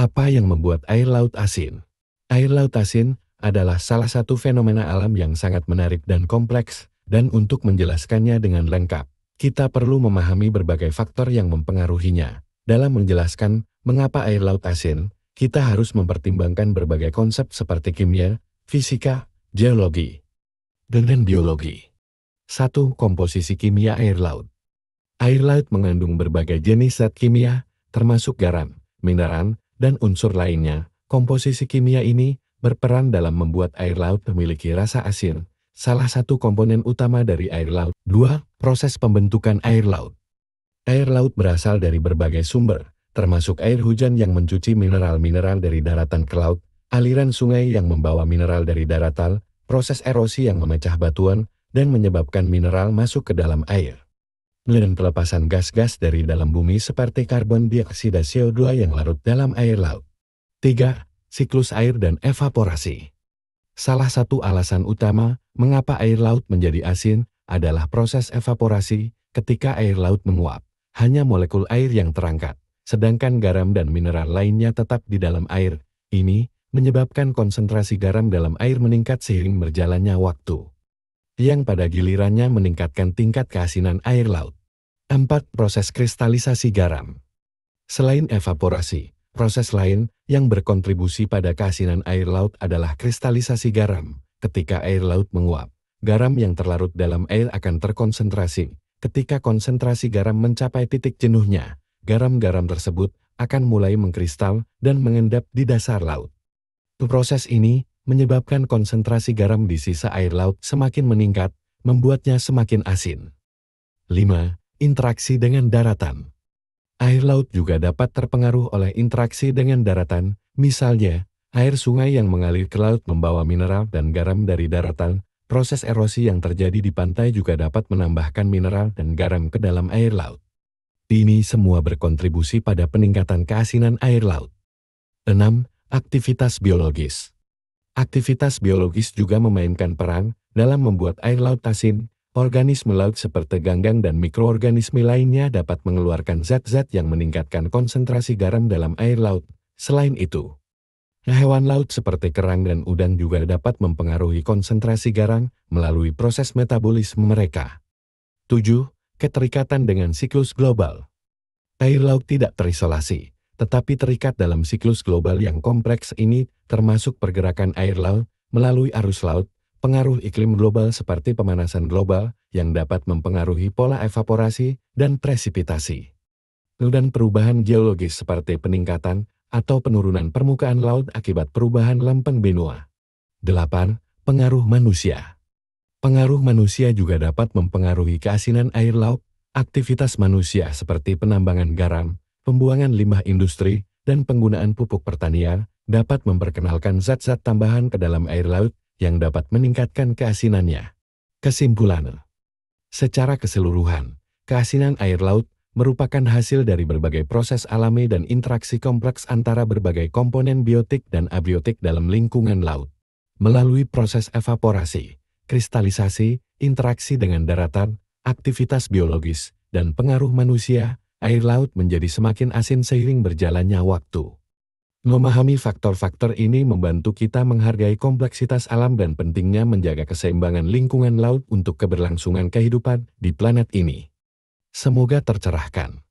Apa yang membuat air laut asin? Air laut asin adalah salah satu fenomena alam yang sangat menarik dan kompleks, dan untuk menjelaskannya dengan lengkap, kita perlu memahami berbagai faktor yang mempengaruhinya. Dalam menjelaskan mengapa air laut asin, kita harus mempertimbangkan berbagai konsep seperti kimia, fisika, geologi, dan biologi. Satu Komposisi kimia air laut Air laut mengandung berbagai jenis zat kimia, termasuk garam, mineral, dan unsur lainnya, komposisi kimia ini berperan dalam membuat air laut memiliki rasa asin, salah satu komponen utama dari air laut. 2. Proses pembentukan air laut Air laut berasal dari berbagai sumber, termasuk air hujan yang mencuci mineral-mineral dari daratan ke laut, aliran sungai yang membawa mineral dari daratan, proses erosi yang memecah batuan, dan menyebabkan mineral masuk ke dalam air dan pelepasan gas-gas dari dalam bumi seperti karbon dioksida CO2 yang larut dalam air laut. 3. Siklus air dan evaporasi Salah satu alasan utama mengapa air laut menjadi asin adalah proses evaporasi ketika air laut menguap. Hanya molekul air yang terangkat, sedangkan garam dan mineral lainnya tetap di dalam air. Ini menyebabkan konsentrasi garam dalam air meningkat seiring berjalannya waktu yang pada gilirannya meningkatkan tingkat keasinan air laut. 4. Proses kristalisasi garam Selain evaporasi, proses lain yang berkontribusi pada keasinan air laut adalah kristalisasi garam. Ketika air laut menguap, garam yang terlarut dalam air akan terkonsentrasi. Ketika konsentrasi garam mencapai titik jenuhnya, garam-garam tersebut akan mulai mengkristal dan mengendap di dasar laut. Proses ini menyebabkan konsentrasi garam di sisa air laut semakin meningkat, membuatnya semakin asin. 5. Interaksi dengan daratan Air laut juga dapat terpengaruh oleh interaksi dengan daratan, misalnya, air sungai yang mengalir ke laut membawa mineral dan garam dari daratan, proses erosi yang terjadi di pantai juga dapat menambahkan mineral dan garam ke dalam air laut. Ini semua berkontribusi pada peningkatan keasinan air laut. 6. Aktivitas biologis Aktivitas biologis juga memainkan peran dalam membuat air laut asin, Organisme laut seperti ganggang dan mikroorganisme lainnya dapat mengeluarkan zat-zat yang meningkatkan konsentrasi garam dalam air laut. Selain itu, hewan laut seperti kerang dan udang juga dapat mempengaruhi konsentrasi garam melalui proses metabolisme mereka. 7. Keterikatan dengan siklus global Air laut tidak terisolasi, tetapi terikat dalam siklus global yang kompleks ini termasuk pergerakan air laut melalui arus laut, pengaruh iklim global seperti pemanasan global yang dapat mempengaruhi pola evaporasi dan presipitasi, dan perubahan geologis seperti peningkatan atau penurunan permukaan laut akibat perubahan lempeng benua. 8. Pengaruh manusia Pengaruh manusia juga dapat mempengaruhi keasinan air laut, aktivitas manusia seperti penambangan garam, pembuangan limbah industri, dan penggunaan pupuk pertanian dapat memperkenalkan zat-zat tambahan ke dalam air laut yang dapat meningkatkan keasinannya. Kesimpulan Secara keseluruhan, keasinan air laut merupakan hasil dari berbagai proses alami dan interaksi kompleks antara berbagai komponen biotik dan abiotik dalam lingkungan laut. Melalui proses evaporasi, kristalisasi, interaksi dengan daratan, aktivitas biologis, dan pengaruh manusia, air laut menjadi semakin asin seiring berjalannya waktu. Memahami faktor-faktor ini membantu kita menghargai kompleksitas alam dan pentingnya menjaga keseimbangan lingkungan laut untuk keberlangsungan kehidupan di planet ini. Semoga tercerahkan.